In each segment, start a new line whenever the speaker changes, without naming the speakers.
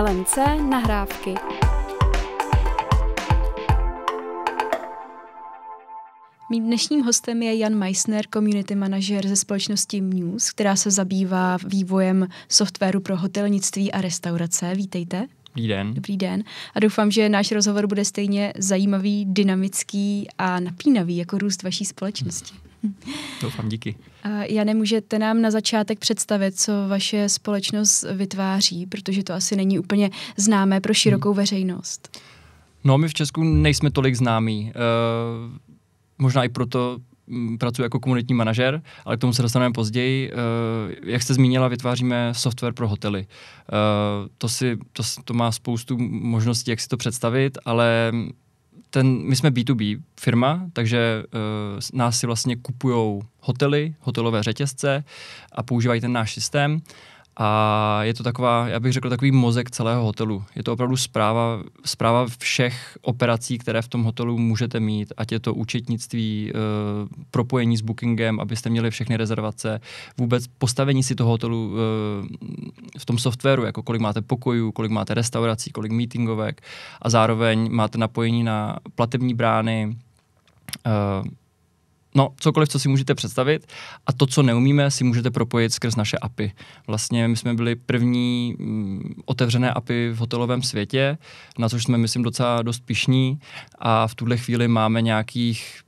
LMC nahrávky. Mým dnešním hostem je Jan Meissner, community manažer ze společnosti Muse, která se zabývá vývojem softwaru pro hotelnictví a restaurace. Vítejte. Dobrý den. Dobrý den. A doufám, že náš rozhovor bude stejně zajímavý, dynamický a napínavý jako růst vaší společnosti. Hmm. Doufám, díky. Já nemůžete nám na začátek představit, co vaše společnost vytváří, protože to asi není úplně známé pro širokou hmm. veřejnost.
No, my v Česku nejsme tolik známí. Uh, možná i proto mm, pracuji jako komunitní manažer, ale k tomu se dostaneme později. Eh, jak jste zmínila, vytváříme software pro hotely. Eh, to, si, to, to má spoustu možností, jak si to představit, ale ten, my jsme B2B firma, takže uh, nás si vlastně kupují hotely, hotelové řetězce a používají ten náš systém a je to taková, já bych řekl, takový mozek celého hotelu. Je to opravdu zpráva, zpráva všech operací, které v tom hotelu můžete mít, ať je to účetnictví, e, propojení s bookingem, abyste měli všechny rezervace, vůbec postavení si toho hotelu e, v tom softwaru, jako kolik máte pokojů, kolik máte restaurací, kolik meetingovek a zároveň máte napojení na platební brány, e, No, cokoliv, co si můžete představit. A to, co neumíme, si můžete propojit skrz naše API. Vlastně my jsme byli první mm, otevřené API v hotelovém světě, na což jsme, myslím, docela dost pišní. A v tuhle chvíli máme nějakých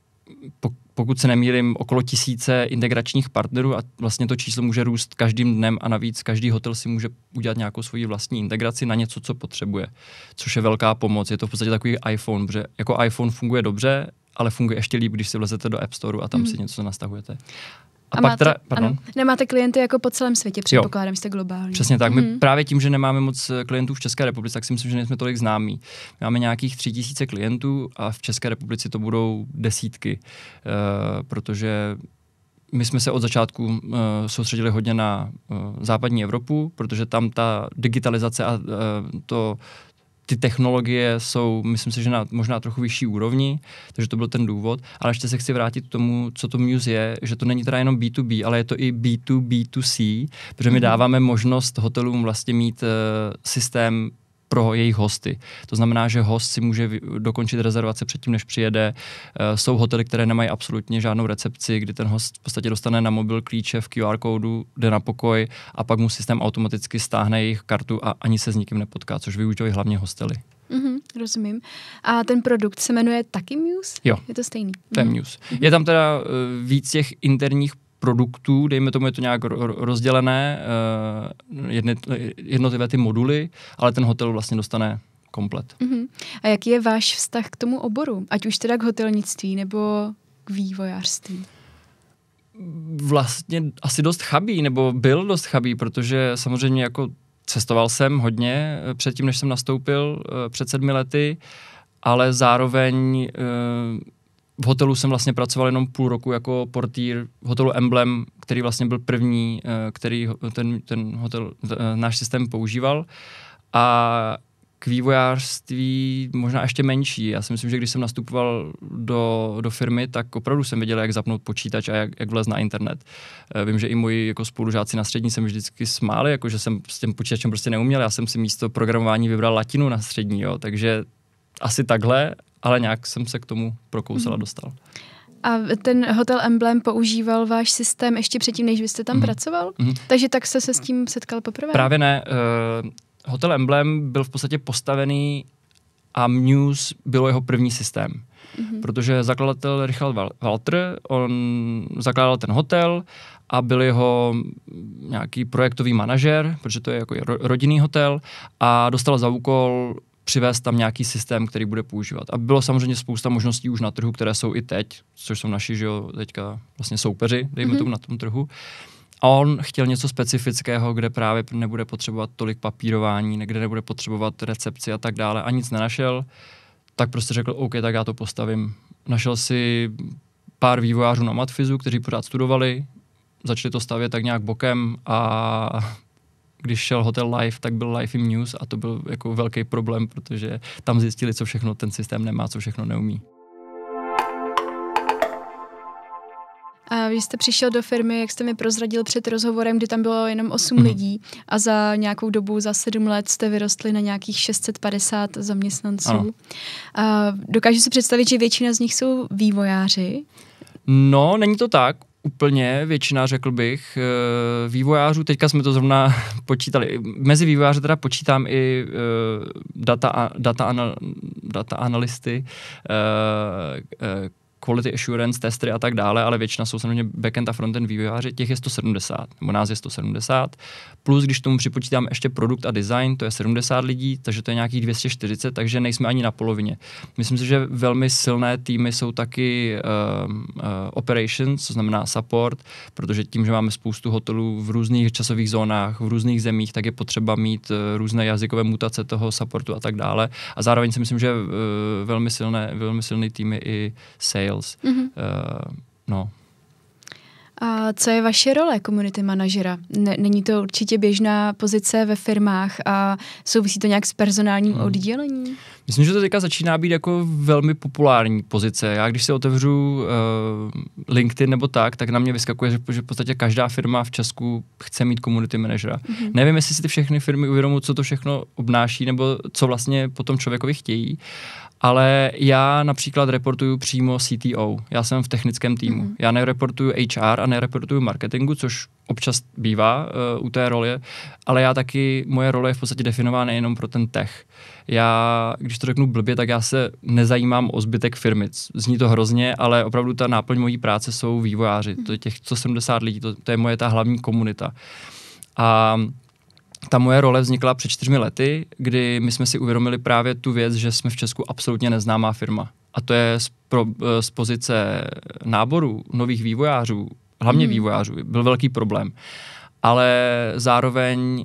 pokud se nemýlím, okolo tisíce integračních partnerů a vlastně to číslo může růst každým dnem a navíc každý hotel si může udělat nějakou svoji vlastní integraci na něco, co potřebuje, což je velká pomoc. Je to v podstatě takový iPhone, protože jako iPhone funguje dobře, ale funguje ještě líp, když si vlezete do App Store a tam mm. si něco nastahujete. A, a pak máte, teda, pardon. Ano,
nemáte klienty jako po celém světě, předpokládám, jo. jste globální. Přesně tak. My mm.
právě tím, že nemáme moc eh, klientů v České republice, tak si myslím, že nejsme tolik známí. Máme nějakých tři tisíce klientů a v České republice to budou desítky, uh, protože my jsme se od začátku uh, soustředili hodně na uh, západní Evropu, protože tam ta digitalizace a uh, to, ty technologie jsou, myslím si, že na možná trochu vyšší úrovni, takže to byl ten důvod. Ale ještě se chci vrátit k tomu, co to Muse je, že to není teda jenom B2B, ale je to i B2B2C, protože my mhm. dáváme možnost hotelům vlastně mít uh, systém pro jejich hosty. To znamená, že host si může dokončit rezervace předtím, než přijede. Eh, jsou hotely, které nemají absolutně žádnou recepci, kdy ten host v podstatě dostane na mobil klíče v QR kódu, jde na pokoj a pak mu systém automaticky stáhne jejich kartu a ani se s nikým nepotká, což využívají hlavně hostely.
Mm-hmm, rozumím. A ten produkt se jmenuje taky Muse? Jo. Je to stejný. To je mhm.
Muse. Mm-hmm. Je tam teda eh, víc těch interních produktů, dejme tomu, je to nějak rozdělené, eh, jednotlivé ty moduly, ale ten hotel vlastně dostane komplet.
Uh-huh. A jaký je váš vztah k tomu oboru? Ať už teda k hotelnictví nebo k vývojářství?
Vlastně asi dost chabý, nebo byl dost chabý, protože samozřejmě jako cestoval jsem hodně eh, předtím, než jsem nastoupil eh, před sedmi lety, ale zároveň v hotelu jsem vlastně pracoval jenom půl roku jako portýr v hotelu Emblem, který vlastně byl první, eh, který ten, ten hotel, eh, náš systém používal. A k vývojářství možná ještě menší. Já si myslím, že když jsem nastupoval do, do firmy, tak opravdu jsem věděl, jak zapnout počítač a jak, jak vlez na internet. Eh, vím, že i moji jako spolužáci na střední se mi vždycky smáli, jako že jsem s tím počítačem prostě neuměl. Já jsem si místo programování vybral latinu na střední, jo. takže asi takhle ale nějak jsem se k tomu prokousal a mhm. dostal.
A ten hotel Emblem používal váš systém ještě předtím, než vy jste tam mm. pracoval? Mm. Takže tak jste se s tím setkal poprvé? Právě
ne. Uh, hotel Emblem byl v podstatě postavený a Muse bylo jeho první systém. Mm-hmm. Protože zakladatel Richard Walter, on zakládal ten hotel a byl jeho nějaký projektový manažer, protože to je jako rodinný hotel a dostal za úkol přivést tam nějaký systém, který bude používat. A bylo samozřejmě spousta možností už na trhu, které jsou i teď, což jsou naši, že jo, teďka vlastně soupeři, dejme mm-hmm. tomu na tom trhu. A on chtěl něco specifického, kde právě nebude potřebovat tolik papírování, kde nebude potřebovat recepci a tak dále a nic nenašel, tak prostě řekl, OK, tak já to postavím. Našel si pár vývojářů na Matfizu, kteří pořád studovali, začali to stavět tak nějak bokem a když šel hotel live, tak byl live in news a to byl jako velký problém, protože tam zjistili, co všechno ten systém nemá, co všechno neumí.
A vy jste přišel do firmy, jak jste mi prozradil před rozhovorem, kdy tam bylo jenom 8 mm-hmm. lidí a za nějakou dobu, za 7 let jste vyrostli na nějakých 650 zaměstnanců. A dokážu si představit, že většina z nich jsou vývojáři.
No, není to tak úplně většina, řekl bych, eh, vývojářů. Teďka jsme to zrovna počítali. Mezi vývojáře teda počítám i eh, data, data, anal, data analysty, eh, quality assurance, testy a tak dále, ale většina jsou samozřejmě backend a frontend vývojáři, těch je 170, nebo nás je 170, plus když tomu připočítám ještě produkt a design, to je 70 lidí, takže to je nějakých 240, takže nejsme ani na polovině. Myslím si, že velmi silné týmy jsou taky uh, uh, operations, to znamená support, protože tím, že máme spoustu hotelů v různých časových zónách, v různých zemích, tak je potřeba mít uh, různé jazykové mutace toho supportu a tak dále. A zároveň si myslím, že uh, velmi, silné, velmi silný tým je i sales skills. Mm-hmm. Uh, no.
A co je vaše role community manažera? Není to určitě běžná pozice ve firmách a souvisí to nějak s personálním hmm. oddělením?
Myslím, že to teďka začíná být jako velmi populární pozice. Já když se otevřu uh, LinkedIn nebo tak, tak na mě vyskakuje, že, že v podstatě každá firma v Česku chce mít community manažera. Mm-hmm. Nevím, jestli si ty všechny firmy uvědomují, co to všechno obnáší nebo co vlastně potom člověkovi chtějí, ale já například reportuju přímo CTO, já jsem v technickém týmu. Mm-hmm. Já nereportuju HR a nereportuju marketingu, což občas bývá uh, u té role, ale já taky, moje role je v podstatě definována jenom pro ten tech. Já, když to řeknu blbě, tak já se nezajímám o zbytek firmy. Zní to hrozně, ale opravdu ta náplň mojí práce jsou vývojáři. Mm-hmm. To je těch 170 mhm. lidí, to, to je moje ta hlavní komunita. A ta moje role vznikla před čtyřmi lety, kdy my jsme si uvědomili právě tu věc, že jsme v Česku absolutně neznámá firma. A to je z, pro, e, z pozice náboru nových vývojářů, hlavně hmm. vývojářů, byl velký problém. Ale zároveň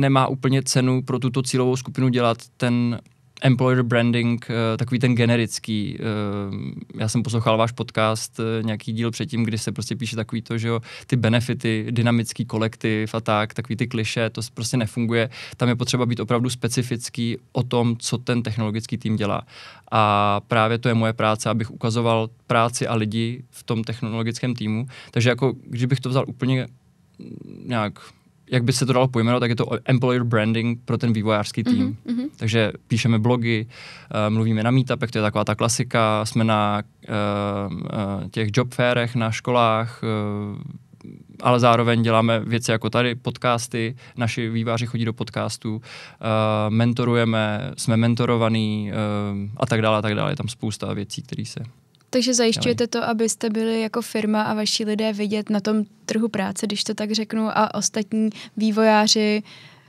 nemá úplně cenu pro tuto cílovou skupinu dělat ten employer branding, eh, takový ten generický. Eh, já jsem poslouchal váš podcast, eh, nějaký díl předtím, kdy se prostě píše takový to, že jo, ty benefity, dynamický kolektiv a tak, takový ty kliše, to prostě nefunguje. Tam je potřeba být opravdu specifický o tom, co ten technologický tým dělá. A právě to je moje práce, abych ukazoval práci a lidi v tom technologickém týmu. Takže jako, když bych to vzal úplně nějak jak by se to dalo pojmenovat, tak je to employer branding pro ten vývojářský tým. Mm-hmm. Takže píšeme blogy, eh, mluvíme na meetupech, to je taková ta klasika, jsme na eh, eh, těch job fairech, na školách, ale zároveň děláme věci jako tady, podcasty, naši výváři chodí do podcastů, uh, mentorujeme, jsme mentorovaní uh, a tak dále, a tak dále. Je tam spousta věcí, které se takže zajišťujete
to, abyste byli jako firma a vaši lidé vidět na tom trhu práce, když to tak řeknu, a ostatní vývojáři,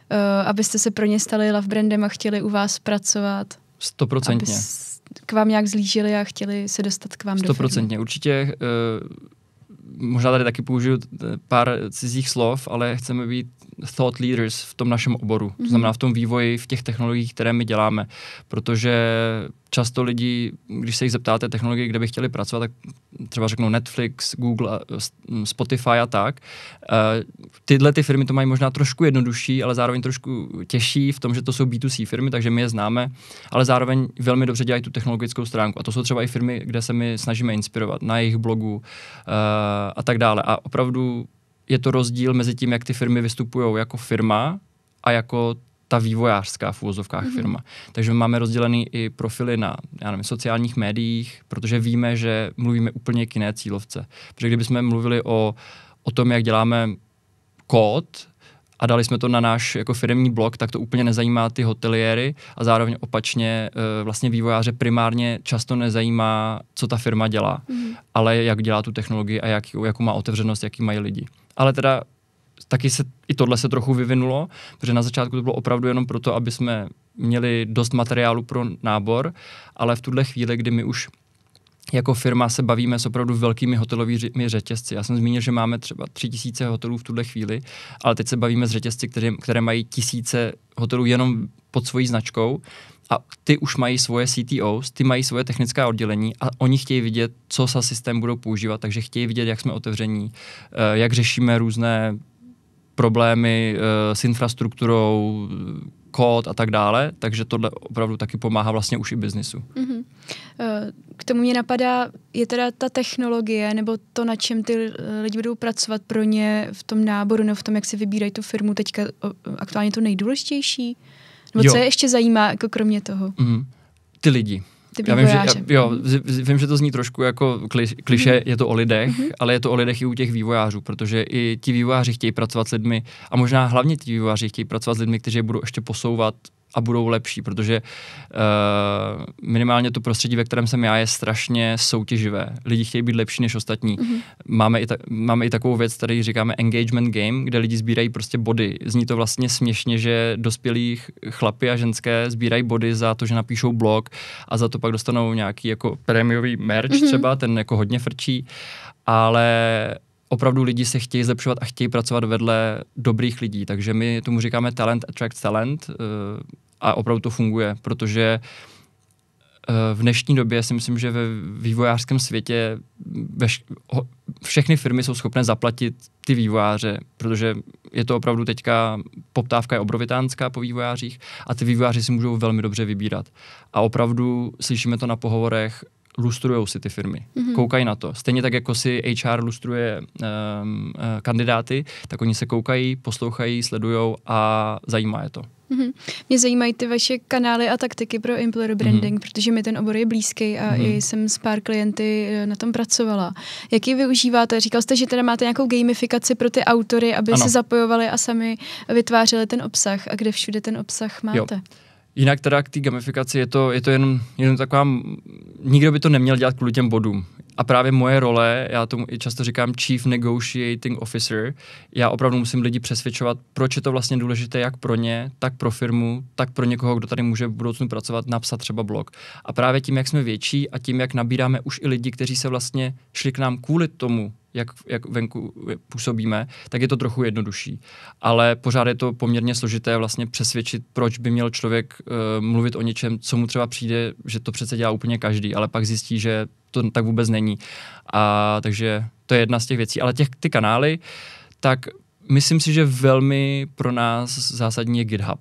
eh, abyste se pro ně stali love brandem a chtěli u vás pracovat. Stoprocentně. K vám nějak zlížili a chtěli se dostat k vám Stoprocentně,
určitě. Uh, možná tady taky použiju pár cizích slov, ale chceme být thought leaders v tom našem oboru, mm-hmm. to mhm. znamená v tom vývoji, v těch technologiích, které my děláme, protože často lidi, když se jich zeptáte technologii, kde by chtěli pracovat, tak třeba řeknou Netflix, Google, Spotify a tak. E, tyhle ty firmy to mají možná trošku jednodušší, ale zároveň trošku těžší v tom, že to jsou B2C firmy, takže my je známe, ale zároveň velmi dobře dělají tu technologickou stránku. A to jsou třeba i firmy, kde se my snažíme inspirovat na jejich blogu e, a tak dále. A opravdu je to rozdíl mezi tím, jak ty firmy vystupují jako firma a jako ta vývojářská v úvozovkách mm-hmm. firma. Takže máme rozdělený i profily na já nevím, sociálních médiích, protože víme, že mluvíme úplně k jiné cílovce. Protože kdybychom mluvili o, o tom, jak děláme kód, a dali jsme to na náš jako firmní blog, tak to úplně nezajímá ty hoteliéry a zároveň opačně eh, vlastně vývojáře primárně často nezajímá, co ta firma dělá, mm. ale jak dělá tu technologii a jak, jakou má otevřenost, jaký mají lidi. Ale teda taky se, i tohle se trochu vyvinulo, protože na začátku to bylo opravdu jenom proto, aby jsme měli dost materiálu pro nábor, ale v tuhle chvíli, kdy my už jako firma se bavíme s opravdu velkými hotelovými řetězci. Já jsem zmínil, že máme třeba tři tisíce hotelů v tuhle chvíli, ale teď se bavíme s řetězci, které, které mají tisíce hotelů jenom pod svojí značkou a ty už mají svoje CTOs, ty mají svoje technická oddělení a oni chtějí vidět, co se systém budou používat, takže chtějí vidět, jak jsme otevření, eh, jak řešíme různé problémy eh, s infrastrukturou, kód a tak dále, takže tohle opravdu taky pomáhá vlastně už i biznisu.
Mm-hmm. K tomu mě napadá, je teda ta technologie nebo to, na čem ty eh, lidi budou pracovat pro ně v tom náboru nebo v tom, jak si vybírají tu firmu teďka aktuálně to nejdůležitější? Nebo jo. co je ještě zajímá, jako kromě toho?
Mm-hmm. Ty lidi ty já vím, že, já, jo, vím, že to zní trošku jako kliše, mm. je to o lidech, mm-hmm. ale je to o lidech i u těch vývojářů, protože i ti vývojáři chtějí pracovat s lidmi a možná hlavně ti vývojáři chtějí pracovat s lidmi, kteří budou ještě posouvat a budou lepší, protože uh, minimálně to prostředí, ve kterém jsem já, je strašně soutěživé. Lidi chtějí být lepší než ostatní. Mm-hmm. Máme, i ta, máme i takovou věc, tady říkáme engagement game, kde lidi sbírají prostě body. Zní to vlastně směšně, že dospělí chlapy a ženské sbírají body za to, že napíšou blog a za to pak dostanou nějaký jako prémiový merch mm-hmm. třeba, ten jako hodně frčí, ale opravdu lidi se chtějí zlepšovat a chtějí pracovat vedle dobrých lidí. Takže my tomu říkáme talent attract talent. Eh, a opravdu to funguje, protože eh, v dnešní době si myslím, že ve vývojářském světě veš, ho, všechny firmy jsou schopné zaplatit ty vývojáře, protože je to opravdu teďka, poptávka je obrovitánská po vývojářích a ty vývojáři si můžou velmi dobře vybírat. A opravdu slyšíme to na pohovorech, lustrují si ty firmy, mm-hmm. koukají na to. Stejně tak, jako si HR lustruje um, kandidáty, tak oni se koukají, poslouchají, sledují a zajímá je to.
Mm-hmm. Mě zajímají ty vaše kanály a taktiky pro employer mhm. branding, mm-hmm. protože mi ten obor je blízký a mm-hmm. i jsem s pár klienty eh, na tom pracovala. Jaký využíváte? Říkal jste, že teda máte nějakou gamifikaci pro ty autory, aby ano. se zapojovali a sami vytvářeli ten obsah. A kde všude ten obsah máte? Jo.
Jinak teda k té gamifikaci je to, je to jenom, jenom taková, nikdo by to neměl dělat kvůli těm bodům. A právě moje role, já tomu i často říkám Chief Negotiating Officer, já opravdu musím lidi přesvědčovat, proč je to vlastně důležité jak pro ně, tak pro firmu, tak pro někoho, kdo tady může v budoucnu pracovat, napsat třeba blog. A právě tím, jak jsme větší a tím, jak nabíráme už i lidi, kteří se vlastně šli k nám kvůli tomu, jak, jak venku působíme, tak je to trochu jednodušší. Ale pořád je to poměrně složité vlastně přesvědčit, proč by měl člověk uh, mluvit o něčem, co mu třeba přijde, že to přece dělá úplně každý, ale pak zjistí, že to tak vůbec není. A takže to je jedna z těch věcí. Ale těch, ty kanály, tak myslím si, že velmi pro nás zásadní je GitHub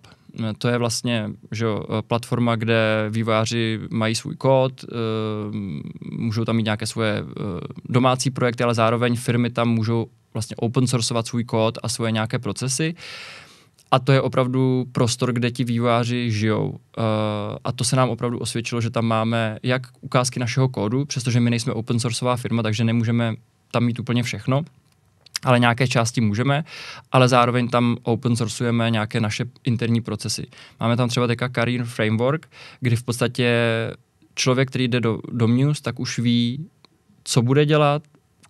to je vlastně že, platforma, kde vývojáři mají svůj kód, eh, můžou tam mít nějaké svoje eh, domácí projekty, ale zároveň firmy tam můžou vlastně open sourceovat svůj kód a svoje nějaké procesy. A to je opravdu prostor, kde ti vývojáři žijou. Eh, a to se nám opravdu osvědčilo, že tam máme jak ukázky našeho kódu, přestože my nejsme open sourceová firma, takže nemůžeme tam mít úplně všechno, ale nějaké části můžeme, ale zároveň tam open sourceujeme nějaké naše interní procesy. Máme tam třeba teďka Career Framework, kdy v podstatě člověk, který jde do, do Muse, tak už ví, co bude dělat,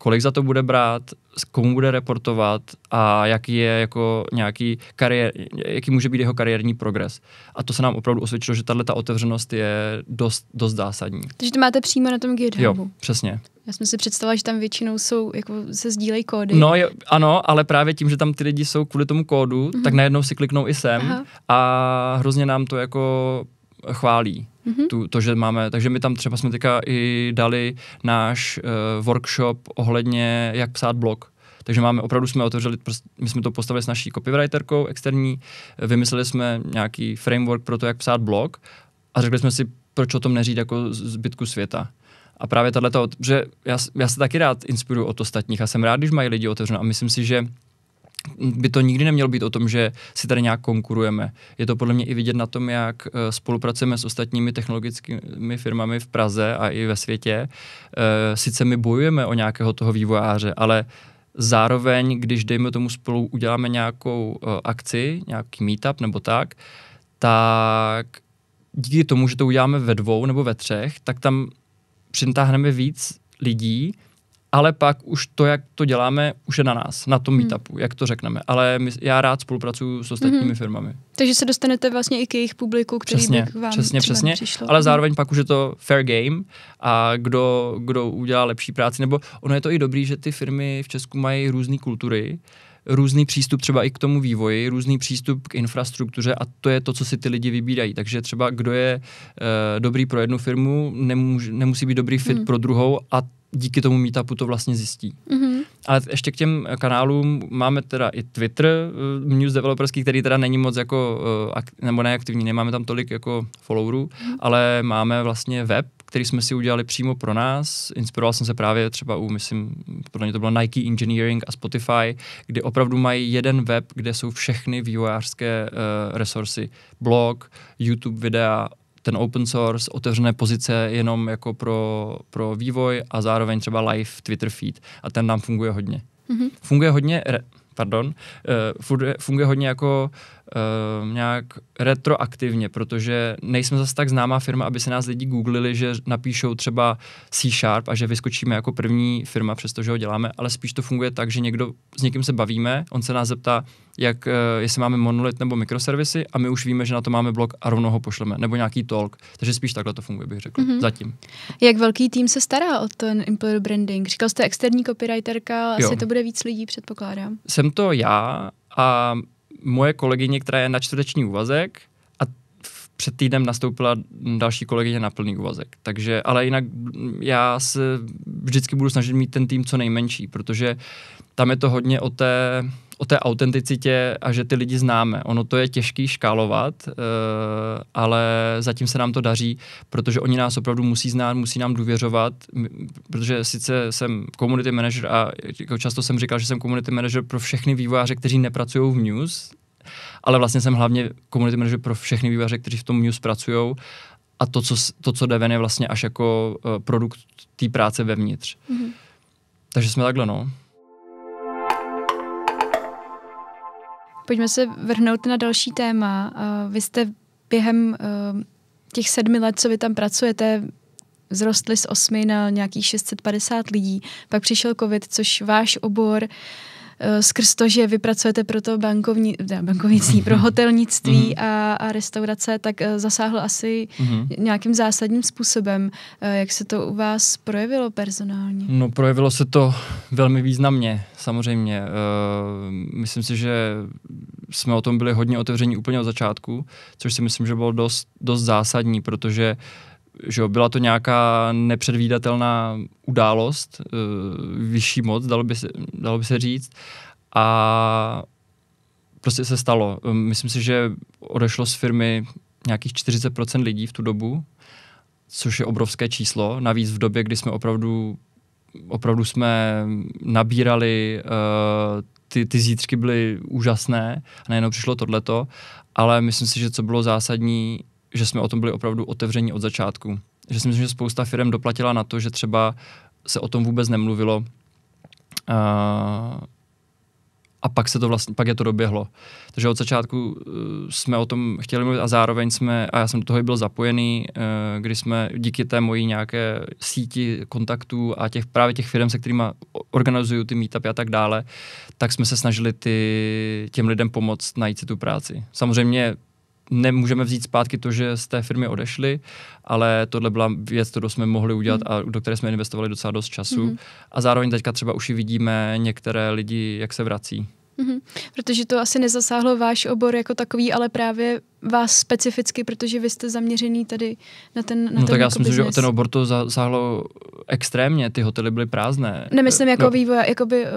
kolik za to bude brát, komu bude reportovat a jaký je jako nějaký kariér, jaký může být jeho kariérní progres. A to se nám opravdu osvědčilo, že tahle ta otevřenost je dost, dost zásadní.
Takže to máte přímo na tom GitHubu. Jo, přesně. Já jsem si představila, že tam většinou jsou, jako se sdílejí kódy. No
je, ano, ale právě tím, že tam ty lidi jsou kvůli tomu kódu, mm-hmm. tak mhm. najednou si kliknou i sem Aha. a hrozně nám to jako chválí mm-hmm. tu, to, že máme, takže my tam třeba jsme teďka i dali náš uh, workshop ohledně, jak psát blog. Takže máme, opravdu jsme otevřeli, my jsme to postavili s naší copywriterkou externí, eh, vymysleli jsme nějaký framework pro to, jak psát blog a řekli jsme si, proč o tom neříct jako zbytku světa. A právě tato, že já, já se taky rád inspiruju od ostatních a jsem rád, když mají lidi otevřeno a myslím si, že by to nikdy nemělo být o tom, že si tady nějak konkurujeme. Je to podle mě i vidět na tom, jak eh, spolupracujeme s ostatními technologickými firmami v Praze a i ve světě. Eh, sice my bojujeme o nějakého toho vývojáře, ale zároveň, když dejme tomu spolu uděláme nějakou eh, akci, nějaký meetup nebo tak, tak díky tomu, že to uděláme ve dvou nebo ve třech, tak tam přitáhneme víc lidí, ale pak už to, jak to děláme, už je na nás, na tom hmm. meetupu, hmm. jak to řekneme. Ale my, já rád spolupracuju s ostatními hmm. firmami.
Takže se dostanete vlastně i k jejich publiku, který přesně, by k vám přesně, přesně. Přišlo. Ale hmm. zároveň
pak už je to fair game a kdo, kdo udělá lepší práci, nebo ono je to i dobrý, že ty firmy v Česku mají různé kultury, různý přístup třeba i k tomu vývoji, různý přístup k infrastruktuře a to je to, co si ty lidi vybírají. Takže třeba kdo je uh, dobrý pro jednu firmu, nemůž, nemusí být dobrý fit hmm. pro druhou a díky tomu meetupu to vlastně zjistí. Mm-hmm. Ale ještě k těm kanálům máme teda i Twitter uh, news developerský, který teda není moc jako, uh, ak, nebo neaktivní, nemáme tam tolik jako followerů, mm-hmm. ale máme vlastně web, který jsme si udělali přímo pro nás. Inspiroval jsem se právě třeba u, myslím, podle mě to bylo Nike Engineering a Spotify, kdy opravdu mají jeden web, kde jsou všechny vývojářské uh, resursy. Blog, YouTube videa, ten open source, otevřené pozice jenom jako pro, pro vývoj a zároveň třeba live Twitter feed. A ten nám funguje hodně. Mm-hmm. Funguje hodně, re, pardon, uh, funguje, funguje hodně jako uh, uh, nějak retroaktivně, protože nejsme zase tak známá firma, aby se nás lidi googlili, že napíšou třeba C Sharp a že vyskočíme jako první firma, přestože ho děláme, ale spíš to funguje tak, že někdo s někým se bavíme, on se nás zeptá, jak, uh, jestli máme monolit nebo mikroservisy a my už víme, že na to máme blog a rovnou ho pošleme, nebo nějaký talk. Takže spíš takhle to funguje, bych řekl. Mm-hmm. Zatím.
Jak velký tým se stará o ten employer branding? Říkal jste externí copywriterka, jo. asi to bude víc lidí, předpokládám.
Jsem to já a moje kolegyně, která je na čtvrteční úvazek, a před týdnem nastoupila další kolegyně na plný úvazek. Takže, ale jinak já se vždycky budu snažit mít ten tým co nejmenší, protože tam je to hodně o té, o té autenticitě a že ty lidi známe. Ono to je těžký škálovat, eh, ale zatím se nám to daří, protože oni nás opravdu musí znát, musí nám důvěřovat, protože sice jsem community manager a jako často jsem říkal, že jsem community manager pro všechny vývojáře, kteří nepracují v news, ale vlastně jsem hlavně community manager pro všechny vývojáře, kteří v tom news pracují a to, co, to, co jde ven, je vlastně až jako eh, produkt té práce vevnitř. Mm-hmm. Takže jsme takhle, no.
Pojďme se vrhnout na další téma. Vy jste během eh, těch sedmi let, co vy tam pracujete, vzrostli z osmi na nějakých 650 lidí. Pak přišel covid, což váš obor Eh, skrz to, že vypracujete pro to bankovní, ne, bankovnictví, pro hotelnictví mhm. a, a restaurace, tak eh, zasáhl asi mhm. nějakým zásadním způsobem. Eh, jak se to u vás projevilo personálně?
No projevilo se to velmi významně, samozřejmě. Myslím si, že jsme o tom byli hodně otevření úplně od začátku, což si myslím, že bylo dost, dost zásadní, protože uh, že byla to nějaká nepředvídatelná událost, eh, vyšší moc, dalo by se, dalo by se říct. A prostě se stalo. Ehm, myslím si, že odešlo z firmy nějakých 40% lidí v tu dobu, což je obrovské číslo. Navíc v době, kdy jsme opravdu, opravdu jsme nabírali, uh, ty, ty zítřky byly úžasné a nejenom přišlo tohleto, ale myslím si, že co bylo zásadní, že jsme o tom byli opravdu otevření od začátku. Že si myslím, že spousta firm doplatila na to, že třeba se o tom vůbec nemluvilo a, a pak se to vlastně, pak je to doběhlo. Takže od začátku uh, jsme o tom chtěli mluvit a zároveň jsme, a já jsem do toho i byl zapojený, uh, kdy jsme díky té mojí nějaké síti kontaktů a těch právě těch firm, se kterými organizuju ty meetupy a tak dále, tak jsme se snažili ty, těm lidem pomoct najít si tu práci. Samozřejmě nemůžeme vzít zpátky to, že z té firmy odešli, ale tohle byla věc, kterou jsme mohli udělat mm. a do které jsme investovali docela dost času. Mm. A zároveň teďka třeba už i vidíme některé lidi, jak se vrací.
Mm-hmm. Protože to asi nezasáhlo váš obor jako takový, ale právě vás specificky, protože vy jste zaměřený tady na ten na No ten tak já si jako myslím, že ten obor
to zasáhlo extrémně, ty hotely byly prázdné. Nemyslím jako no.
vývoja, jakoby uh,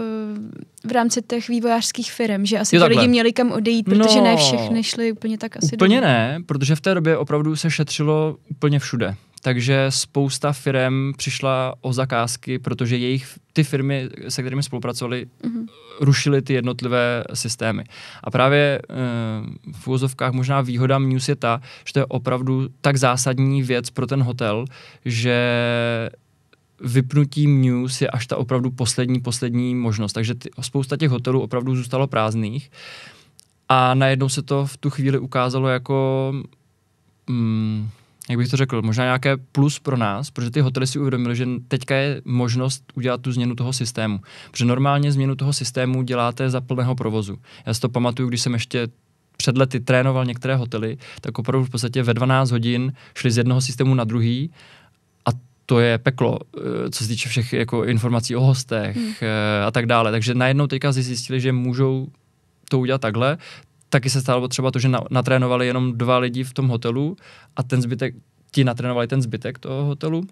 v rámci těch vývojářských firm, že asi ty lidi měli kam odejít, protože no, ne všechny šli úplně tak asi Úplně domů.
ne, protože v té době opravdu se šetřilo úplně všude. Takže spousta firm přišla o zakázky, protože jejich ty firmy, se kterými spolupracovali, uh-huh. rušily ty jednotlivé systémy. A právě uh, v úzovkách možná výhoda Mews je ta, že to je opravdu tak zásadní věc pro ten hotel, že vypnutí news je až ta opravdu poslední, poslední možnost. Takže ty, spousta těch hotelů opravdu zůstalo prázdných a najednou se to v tu chvíli ukázalo jako mm, jak bych to řekl, možná nějaké plus pro nás, protože ty hotely si uvědomili, že teďka je možnost udělat tu změnu toho systému. Protože normálně změnu toho systému děláte za plného provozu. Já si to pamatuju, když jsem ještě před lety trénoval některé hotely, tak opravdu v podstatě ve 12 hodin šli z jednoho systému na druhý a to je peklo, eh, co se týče všech jako informací o hostech hmm. Eh, a tak dále. Takže najednou teďka zjistili, že můžou to udělat takhle, taky se stalo třeba to, že na, natrénovali jenom dva lidi v tom hotelu a ten zbytek, ti natrénovali ten zbytek toho hotelu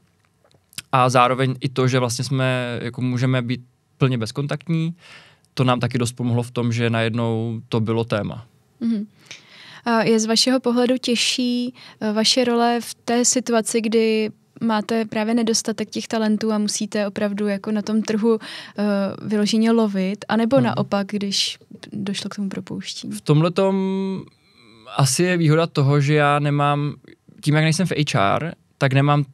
a zároveň i to, že vlastně jsme, jako můžeme být plně bezkontaktní, to nám taky dost pomohlo v tom, že najednou to bylo téma.
Mm-hmm. Je z vašeho pohledu těžší eh, vaše role v té situaci, kdy máte právě nedostatek těch talentů a musíte opravdu jako na tom trhu uh, vyloženě lovit, anebo hmm. naopak, když došlo k tomu propouštění? V
tomhle tom asi je výhoda toho, že já nemám, tím jak nejsem v HR, tak nemám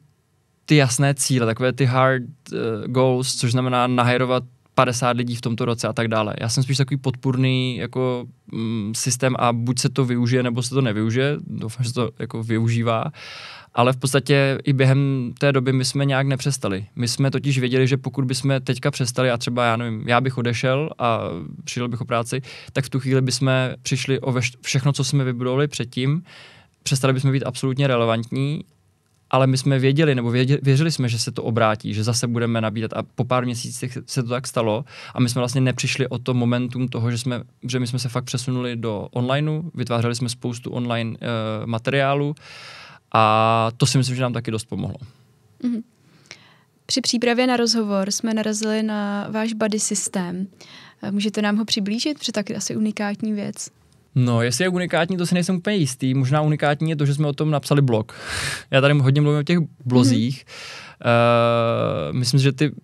ty jasné cíle, takové ty hard uh, goals, což znamená nahajovat 50 lidí v tomto roce a tak dále. Já jsem spíš takový podpůrný jako mm, systém a buď se to využije, nebo se to nevyužije. Doufám, že se to jako využívá ale v podstatě i během té doby my jsme nějak nepřestali. My jsme totiž věděli, že pokud bychom teďka přestali a třeba, já nevím, já bych odešel a přišel bych o práci, tak v tu chvíli bychom přišli o veš- všechno, co jsme vybudovali předtím, přestali bychom být absolutně relevantní ale my jsme věděli, nebo věděli, věřili jsme, že se to obrátí, že zase budeme nabídat a po pár měsících se to tak stalo a my jsme vlastně nepřišli o to momentum toho, že, jsme, že my jsme se fakt přesunuli do onlineu, vytvářeli jsme spoustu online e, materiálu a to si myslím, že nám taky dost pomohlo.
Mm-hmm. Při přípravě na rozhovor jsme narazili na váš body systém. Eh, můžete nám ho přiblížit, protože tak je asi unikátní věc.
No, jestli je unikátní, to si nejsem úplně jistý. Možná unikátní je to, že jsme o tom napsali blog. Já tady hodně mluvím o těch blozích. Mm-hmm. Uh, myslím, že ty...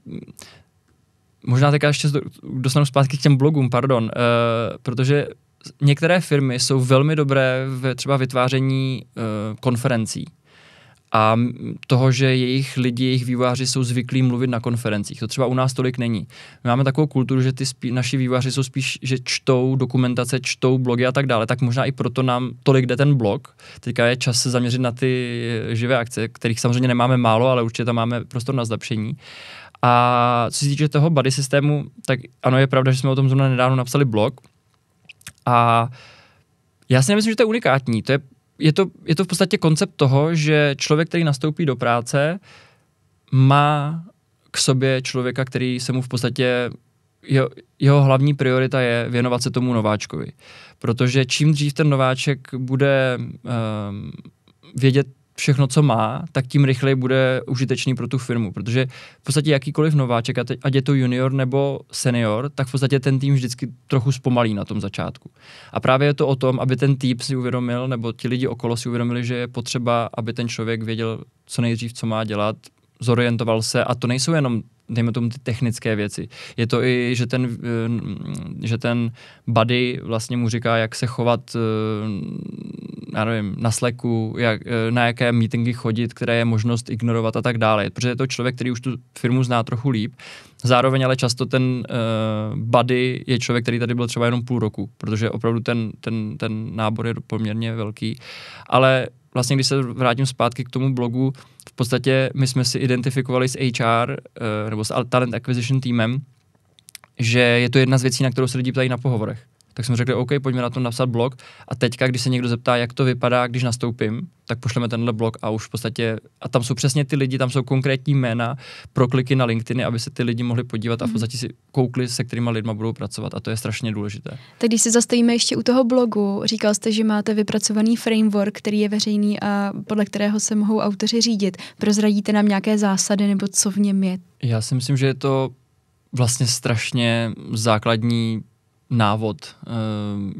Možná teďka ještě dostanu zpátky k těm blogům, pardon, uh, protože některé firmy jsou velmi dobré v třeba vytváření uh, konferencí a toho, že jejich lidi, jejich výváři jsou zvyklí mluvit na konferencích. To třeba u nás tolik není. My máme takovou kulturu, že ty spí, naši výváři jsou spíš, že čtou dokumentace, čtou blogy a tak dále, tak možná i proto nám tolik jde ten blog. Teďka je čas se zaměřit na ty eh, živé akce, kterých samozřejmě nemáme málo, ale určitě tam máme prostor na zlepšení. A co se týče toho body systému, tak ano, je pravda, že jsme o tom zrovna nedávno napsali blog, a já si nemyslím, že to je unikátní. To je, je, to, je to v podstatě koncept toho, že člověk, který nastoupí do práce, má k sobě člověka, který se mu v podstatě jeho, jeho hlavní priorita je věnovat se tomu nováčkovi. Protože čím dřív ten nováček bude um, vědět, všechno, co má, tak tím rychleji bude užitečný pro tu firmu, protože v podstatě jakýkoliv nováček, ať je to junior nebo senior, tak v podstatě ten tým vždycky trochu zpomalí na tom začátku. A právě je to o tom, aby ten tým si uvědomil, nebo ti lidi okolo si uvědomili, že je potřeba, aby ten člověk věděl co nejdřív, co má dělat, zorientoval se a to nejsou jenom dejme tomu ty technické věci. Je to i, že ten, eh, že ten buddy vlastně mu říká, jak se chovat eh, já nevím, na sleku, jak, eh, na jaké meetingy chodit, které je možnost ignorovat a tak dále. Protože je to člověk, který už tu firmu zná trochu líp. Zároveň ale často ten uh, buddy je člověk, který tady byl třeba jenom půl roku, protože opravdu ten, ten, ten nábor je poměrně velký. Ale vlastně, když se vrátím zpátky k tomu blogu, v podstatě my jsme si identifikovali s HR uh, eh, nebo s Talent Acquisition týmem, že je to jedna z věcí, na kterou se lidi ptají na pohovorech tak jsme řekli, OK, pojďme na tom napsat blog. A teďka, když se někdo zeptá, jak to vypadá, když nastoupím, tak pošleme tenhle blog a už v podstatě, a tam jsou přesně ty lidi, tam jsou konkrétní jména pro kliky na LinkedIn, aby se ty lidi mohli podívat a v mhm. podstatě si koukli, se kterými lidma budou pracovat a to je strašně důležité.
Tak když se zastavíme ještě u toho blogu, říkal jste, že máte vypracovaný framework, který je veřejný a podle kterého se mohou autoři řídit. Prozradíte nám nějaké zásady nebo co v něm
je? Já si myslím, že je to vlastně strašně základní návod. Eh,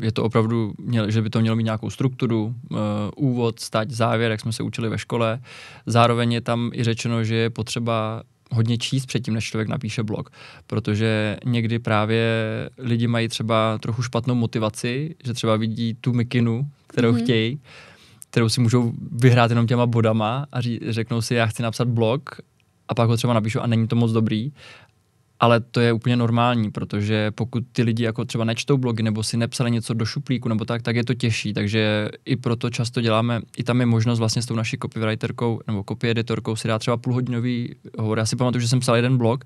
je to opravdu, že by to mělo mít nějakou strukturu, eh, úvod, stať, závěr, jak jsme se učili ve škole. Zároveň je tam i řečeno, že je potřeba hodně číst předtím, než člověk napíše blog, protože někdy právě lidi mají třeba trochu špatnou motivaci, že třeba vidí tu mikinu, kterou mm-hmm. chtějí, kterou si můžou vyhrát jenom těma bodama a řeknou si, já chci napsat blog a pak ho třeba napíšu a není to moc dobrý ale to je úplně normální, protože pokud ty lidi jako třeba nečtou blogy nebo si nepsali něco do šuplíku nebo tak, tak je to těžší, takže i proto často děláme, i tam je možnost vlastně s tou naší copywriterkou nebo copy editorkou si dát třeba půlhodinový hovor. Já si pamatuju, že jsem psal jeden blog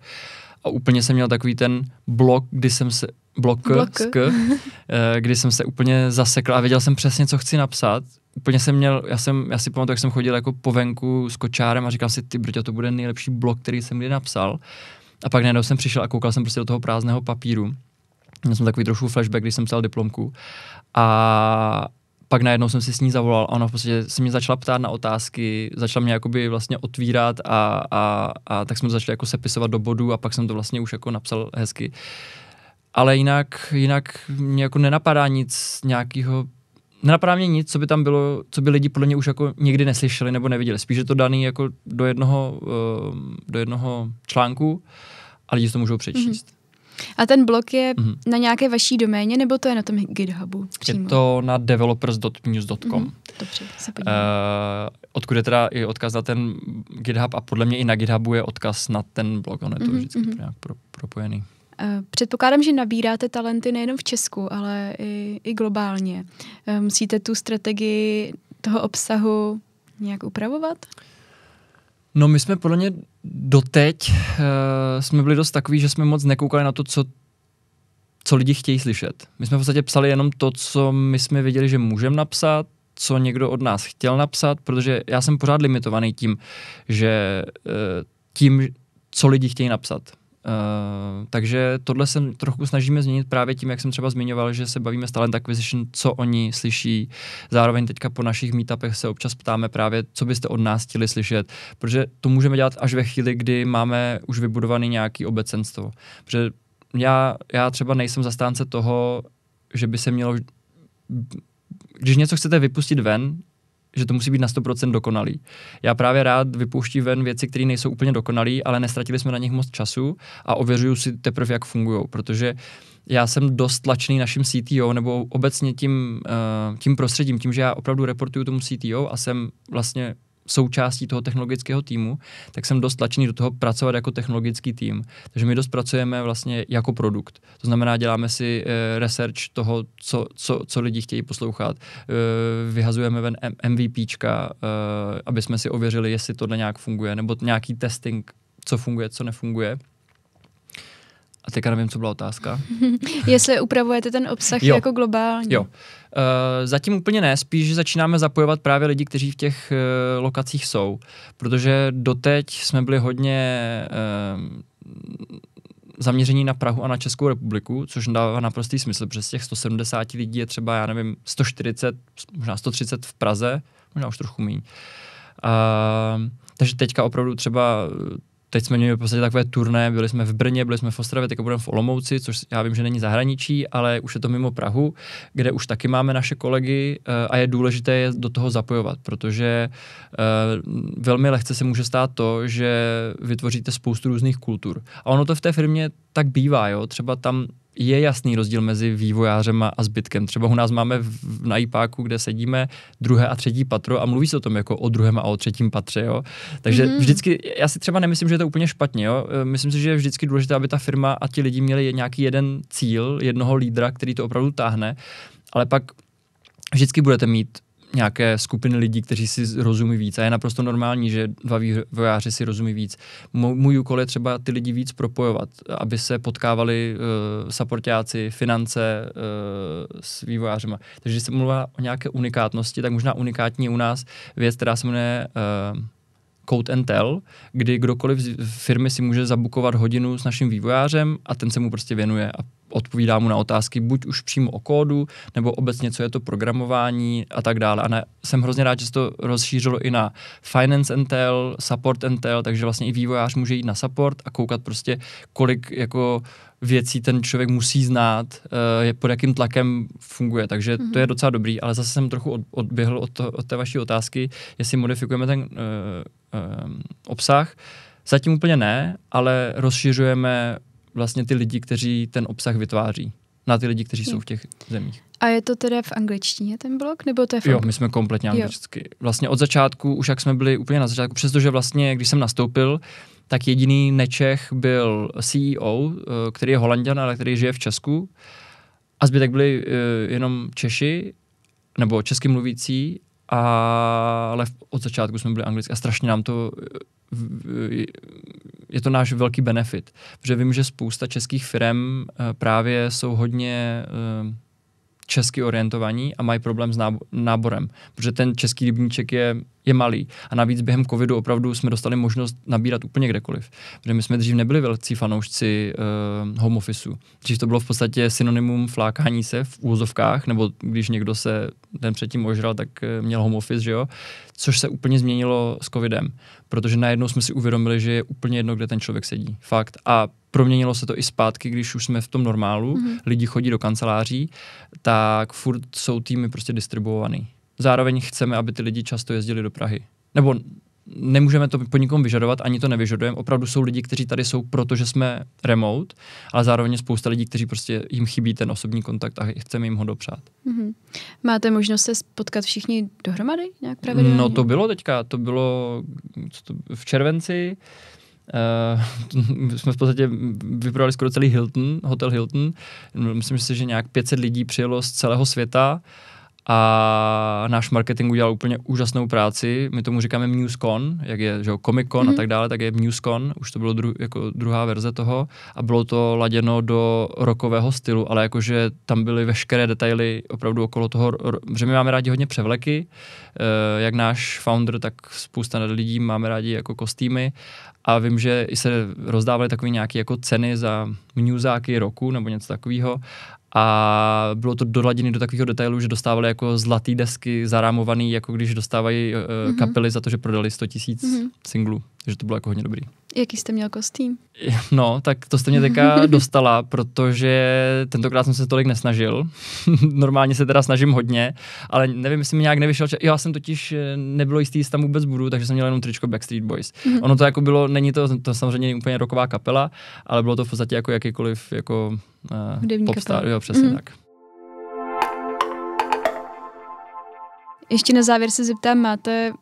a úplně jsem měl takový ten blog, kdy jsem se, blok, blok. Sk, eh, kdy jsem se úplně zasekl a věděl jsem přesně, co chci napsat. Úplně jsem měl, já, jsem, já si pamatuju, jak jsem chodil jako po venku s kočárem a říkal si, ty brďo, to bude nejlepší blog, který jsem kdy napsal. A pak najednou jsem přišel a koukal jsem prostě do toho prázdného papíru. Měl jsem takový trošku flashback, když jsem psal diplomku. A pak najednou jsem si s ní zavolal a ona v podstatě se mě začala ptát na otázky, začala mě jakoby vlastně otvírat a, a, a tak jsme to začali jako sepisovat do bodu. a pak jsem to vlastně už jako napsal hezky. Ale jinak, jinak mě jako nenapadá nic nějakého nenapadá mě nic, co by tam bylo, co by lidi podle mě už jako nikdy neslyšeli nebo neviděli. Spíš je to daný jako do jednoho, uh, do jednoho článku a lidi si to můžou přečíst.
Mm-hmm. A ten blog je mm-hmm. na nějaké vaší doméně, nebo to je na tom GitHubu? Přímo? Je
to na developers.news.com. Mm-hmm. Dobře, se Uh, odkud je teda i odkaz na ten GitHub a podle mě i na GitHubu je odkaz na ten blog, on je to mm-hmm. vždycky mm-hmm. nějak pro, propojený.
Eh, předpokládám, že nabíráte talenty nejenom v Česku, ale i, i globálně. Eh, musíte tu strategii toho obsahu nějak upravovat?
No my jsme podle mě doteď uh, jsme byli dost takový, že jsme moc nekoukali na to, co co lidi chtějí slyšet. My jsme v podstatě psali jenom to, co my jsme věděli, že můžeme napsat, co někdo od nás chtěl napsat, protože já jsem pořád limitovaný tím, že uh, tím, co lidi chtějí napsat. Uh, takže tohle se trochu snažíme změnit právě tím, jak jsem třeba zmiňoval, že se bavíme s Talent Acquisition, co oni slyší. Zároveň teďka po našich meetupech se občas ptáme právě, co byste od nás chtěli slyšet, protože to můžeme dělat až ve chvíli, kdy máme už vybudovaný nějaký obecenstvo. Protože já, já třeba nejsem zastánce toho, že by se mělo když něco chcete vypustit ven, že to musí být na 100% dokonalý. Já právě rád vypouštím ven věci, které nejsou úplně dokonalý, ale nestratili jsme na nich moc času a ověřuju si teprve, jak fungují, protože já jsem dost tlačený naším CTO, nebo obecně tím, eh, tím prostředím, tím, že já opravdu reportuju tomu CTO a jsem vlastně součástí toho technologického týmu, tak jsem dost tlačený do toho pracovat jako technologický tým. Takže my dost pracujeme vlastně jako produkt. To znamená, děláme si e, research toho, co, co, co lidi chtějí poslouchat. E, vyhazujeme ven MVPčka, e, eh, aby jsme si ověřili, jestli tohle nějak funguje, nebo nějaký testing, co funguje, co nefunguje. A teďka nevím, co byla otázka.
Jestli upravujete ten obsah jo. jako globálně. Jo.
Eh, zatím úplně ne, spíš začínáme zapojovat právě lidi, kteří v těch eh, lokacích jsou, protože doteď jsme byli hodně eh, zaměření na Prahu a na Českou republiku, což dává naprostý smysl, protože z těch 170 lidí je třeba, já nevím, 140, možná 130 v Praze, možná už trochu méně. E, takže teďka opravdu třeba Teď jsme měli v podstatě takové turné, byli jsme v Brně, byli jsme v Ostravě, teď budeme v Olomouci, což já vím, že není zahraničí, ale už je to mimo Prahu, kde už taky máme naše kolegy eh, a je důležité je do toho zapojovat, protože eh, velmi lehce se může stát to, že vytvoříte spoustu různých kultur. A ono to v té firmě tak bývá, jo. Třeba tam je jasný rozdíl mezi vývojářem a zbytkem. Třeba u nás máme v, na IPáku, kde sedíme druhé a třetí patro a mluví se o tom jako o druhém a o třetím patře. Jo? Takže mm-hmm. vždycky, já si třeba nemyslím, že je to úplně špatně. Jo? E, myslím si, že je vždycky důležité, aby ta firma a ti lidi měli nějaký jeden cíl, jednoho lídra, který to opravdu táhne, ale pak vždycky budete mít nějaké skupiny lidí, kteří si rozumí víc. A je naprosto normální, že dva vojáři si rozumí víc. Můj úkol je třeba ty lidi víc propojovat, aby se potkávali uh, eh, saportáci, finance uh, s vývojářima. Takže když se mluvá o nějaké unikátnosti, tak možná unikátní u nás věc, která se jmenuje uh, Code and Tell, kdy kdokoliv z firmy si může zabukovat hodinu s naším vývojářem a ten se mu prostě věnuje a odpovídá mu na otázky buď už přímo o kódu, nebo obecně, co je to programování a tak dále. A ne, jsem hrozně rád, že se to rozšířilo i na finance entel, support entel, takže vlastně i vývojář může jít na support a koukat prostě, kolik jako věcí ten člověk musí znát, eh, je, pod jakým tlakem funguje. Takže mm-hmm. to je mhm. docela dobrý, ale zase jsem trochu od, odběhl od, to, od té vaší otázky, jestli modifikujeme ten uh, uh, obsah. Zatím úplně ne, ale rozšiřujeme vlastně ty lidi, kteří ten obsah vytváří. Na ty lidi, kteří jsou v hm. těch zemích.
A je to teda v angličtině ten blog, nebo to je v Jo, my jsme kompletně anglicky. Jo.
Vlastně od začátku, už jak jsme byli úplně na začátku, přestože vlastně, když jsem nastoupil, tak jediný Nečech byl CEO, eh, který je holanděn, ale který žije v Česku. A zbytek byli eh, jenom Češi, nebo česky mluvící, a, ale od začátku jsme byli anglicky a strašně nám to eh, je to náš velký benefit. Protože vím, že spousta českých firm eh, právě jsou hodně eh, česky orientovaní a mají problém s náborem, protože ten český rybníček je je malý. A navíc během covidu opravdu jsme dostali možnost nabírat úplně kdekoliv. Protože my jsme dřív nebyli velcí fanoušci e, home officeu. Dřív to bylo v podstatě synonymum flákání se v úvozovkách, nebo když někdo se den předtím ožral, tak eh, měl home office, že jo? Což se úplně změnilo s covidem, protože najednou jsme si uvědomili, že je úplně jedno, kde ten člověk sedí. Fakt. A proměnilo se to i zpátky, když už jsme v tom normálu, mm-hmm. lidi chodí do kanceláří, tak furt jsou týmy prostě distribuovaný zároveň chceme, aby ty lidi často jezdili do Prahy. Nebo nemůžeme to po nikom vyžadovat, ani to nevyžadujeme. Opravdu jsou lidi, kteří tady jsou, protože jsme remote, ale zároveň je spousta lidí, kteří prostě jim chybí ten osobní kontakt a chceme jim ho dopřát.
Mm-hmm. Máte možnost se potkat všichni dohromady nějak pravidelně? No to
bylo teďka, to bylo to, v červenci, Uh, jsme v podstatě vyprodali skoro celý Hilton, hotel Hilton. Myslím si, že nějak 500 lidí přijelo z celého světa. Uh, a náš marketing udělal úplně úžasnou práci. My tomu říkáme MuseCon, jak je že jo, Comic Con mm-hmm. a mhm. tak dále, tak je MuseCon, už to bylo dru- jako druhá verze toho a bylo to laděno do rokového stylu, ale jakože tam byly veškeré detaily opravdu okolo toho, že my máme rádi hodně převleky, eh, jak náš founder, tak spousta lidí máme rádi jako kostýmy a vím, že se rozdávaly takové nějaké jako ceny za mňuzáky roku nebo něco takového a bylo to doladěné do takového detailu, že dostávali jako zlaté desky zarámovaný, jako když dostávají uh, mm-hmm. kapely za to, že prodali 100 tisíc mm-hmm. singlů, takže to bylo jako hodně dobrý.
Jaký jste měl kostým?
No, tak to jste mě teďka dostala, protože tentokrát jsem se tolik nesnažil. Normálně se teda snažím hodně, ale nevím, jestli mi nějak nevyšel. že já jsem totiž eh, nebylo jistý, jestli tam vůbec budu, takže jsem měl jenom tričko Backstreet Boys. Mm-hmm. Ono to jako bylo, není to, to samozřejmě úplně roková kapela, ale bylo to v podstatě jako jakýkoliv jako Eh, uh, popstar. Jo, přesně mm. tak.
Ještě na závěr se zeptám, máte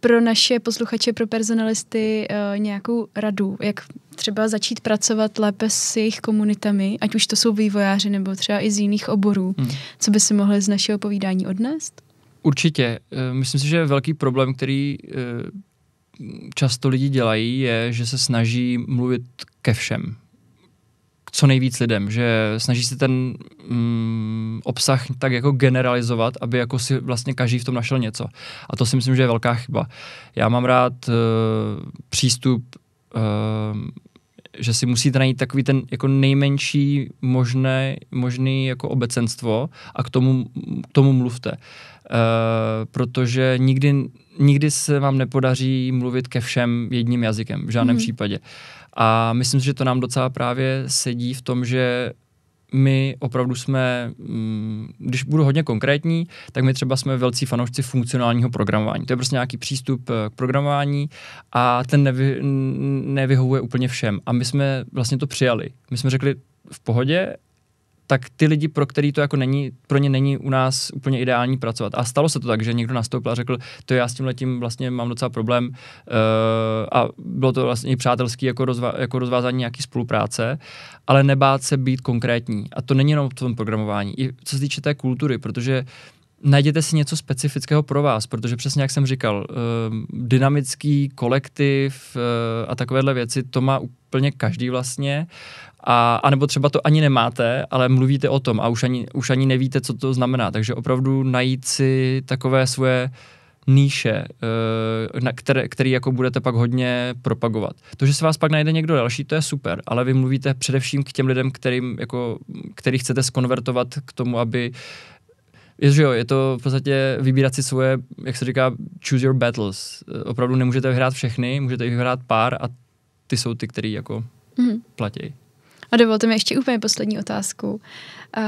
pro naše posluchače, pro personalisty uh, nějakou radu, jak třeba začít pracovat lépe s jejich komunitami, ať už to jsou vývojáři nebo třeba i z jiných oborů, hmm. co by si mohli z našeho povídání odnést?
Určitě. Eh, myslím si, že velký problém, který často lidi dělají, je, že se snaží mluvit ke všem co nejvíc lidem, že snaží se ten mm, obsah tak jako generalizovat, aby jako si vlastně každý v tom našel něco. A to si myslím, že je velká chyba. Já mám rád uh, přístup uh, že si musíte najít takový ten jako nejmenší možné, možný jako obecenstvo a k tomu, k tomu mluvte. Uh, protože nikdy, nikdy se vám nepodaří mluvit ke všem jedním jazykem, v žádném mm. případě. Uh, a myslím si, že to nám docela právě sedí v tom, že my opravdu jsme, mm, když budu hodně konkrétní, tak my třeba jsme velcí fanoušci funkcionálního programování. To je prostě nějaký přístup eh, k programování a ten nevy, nevyhovuje úplně všem. A my jsme vlastně to přijali. My jsme řekli, v pohodě, tak ty lidi, pro který to jako není, pro ně není u nás úplně ideální pracovat. A stalo se to tak, že někdo nastoupil a řekl, to já s tím letím vlastně mám docela problém uh, a bylo to vlastně i přátelský jako, rozva- jako rozvázání nějaký spolupráce, ale nebát se být konkrétní. A to není jenom v tom programování, i co se týče té kultury, protože uh, najděte si něco specifického pro vás, protože přesně jak jsem říkal, eh, dynamický kolektiv eh, a takovéhle věci, to má úplně každý vlastně. A, a nebo třeba to ani nemáte, ale mluvíte o tom a už ani, už ani nevíte, co to znamená. Takže opravdu najít si takové svoje níše, eh, na které, který jako budete pak hodně propagovat. To, že se vás pak najde někdo další, to je super, ale vy mluvíte především k těm lidem, kterým, jako, který chcete skonvertovat k tomu, aby uh, je, že jo, je to v podstatě vybírat si svoje, jak se říká, choose your battles. Eh, opravdu nemůžete vyhrát všechny, můžete jich pár a ty jsou ty, který jako mm. platí.
A dovolte mi ještě úplně poslední otázku. Uh,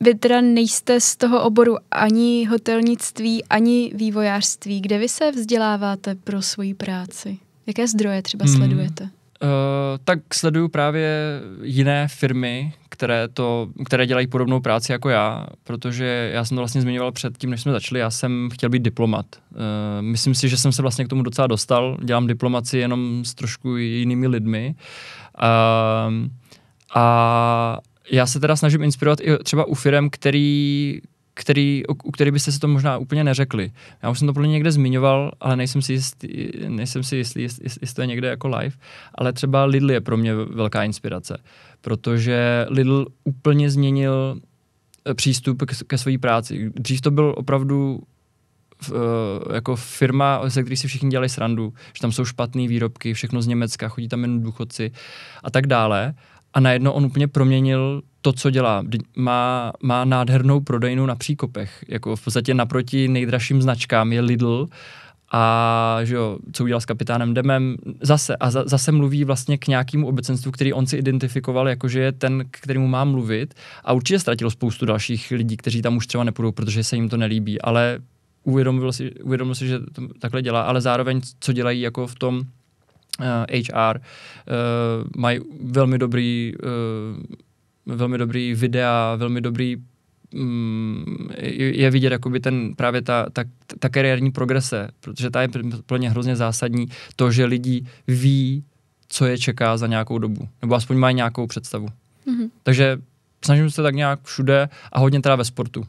vy teda nejste z toho oboru ani hotelnictví, ani vývojářství. Kde vy se vzděláváte pro svoji práci? Jaké zdroje třeba mm. sledujete?
Eh, tak sleduju právě jiné firmy, které, to, které dělají podobnou práci jako já, protože já jsem to vlastně zmiňoval před tím, než jsme začali, já jsem chtěl být diplomat. Uh, myslím si, že jsem se vlastně k tomu docela dostal, dělám diplomaci jenom s trošku jinými lidmi. Uh, a já se teda snažím inspirovat i třeba u firm, který, který, u který byste se to možná úplně neřekli. Já už jsem to plně někde zmiňoval, ale nejsem si jistý, nejsem si jistý jest, jest, jestli to je někde jako live, ale třeba Lidl je pro mě velká inspirace, protože Lidl úplně změnil eh, přístup ke, ke své práci. Dřív to byl opravdu eh, jako firma, se který si všichni dělají srandu, že tam jsou špatné výrobky, všechno z Německa, chodí tam jen důchodci a tak dále a najednou on úplně proměnil to, co dělá. Má, má nádhernou prodejnu na příkopech. Jako v podstatě naproti nejdražším značkám je Lidl a že jo, co udělal s kapitánem Demem, zase, a za, zase mluví vlastně k nějakému obecenstvu, který on si identifikoval, jakože je ten, k kterému má mluvit a určitě ztratil spoustu dalších lidí, kteří tam už třeba nepůjdou, protože se jim to nelíbí, ale uvědomil si, uvědomil si že to takhle dělá, ale zároveň, co dělají jako v tom HR, eh, eh, mají velmi dobrý eh, velmi dobrý videa, velmi dobrý mm, je vidět jakoby ten, právě ta, ta, ta kariérní progrese, protože ta je pro ně hrozně zásadní, to, že lidi ví, co je čeká za nějakou dobu, nebo aspoň mají nějakou představu. Mm-hmm. Takže snažím se tak nějak všude a hodně teda ve sportu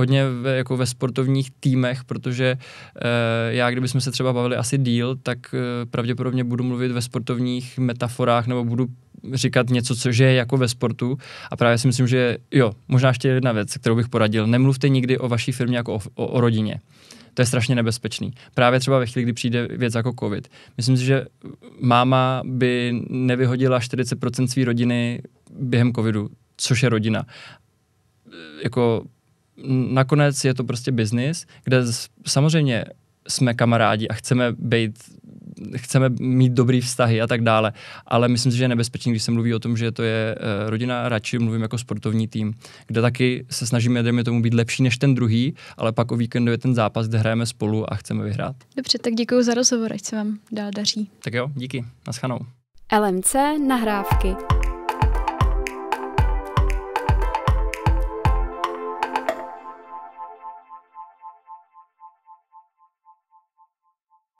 hodně ve, jako ve sportovních týmech, protože e, já, kdybychom se třeba bavili asi díl, tak e, pravděpodobně budu mluvit ve sportovních metaforách nebo budu říkat něco, co je jako ve sportu. A právě si myslím, že jo, možná ještě jedna věc, kterou bych poradil. Nemluvte nikdy o vaší firmě jako o, o, o rodině. To je strašně nebezpečný. Právě třeba ve chvíli, kdy přijde věc jako COVID. Myslím si, že máma by nevyhodila 40% své rodiny během covidu, což je rodina. Jako nakonec je to prostě biznis, kde samozřejmě jsme kamarádi a chceme být chceme mít dobrý vztahy a tak dále, ale myslím si, že je nebezpečný, když se mluví o tom, že to je uh, rodina, radši mluvím jako sportovní tým, kde taky se snažíme, dejme tomu, být lepší než ten druhý, ale pak o víkendu je ten zápas, kde hrajeme spolu a chceme vyhrát.
Dobře, tak děkuji za rozhovor, ať se vám dál daří.
Tak jo, díky, naschanou.
LMC nahrávky.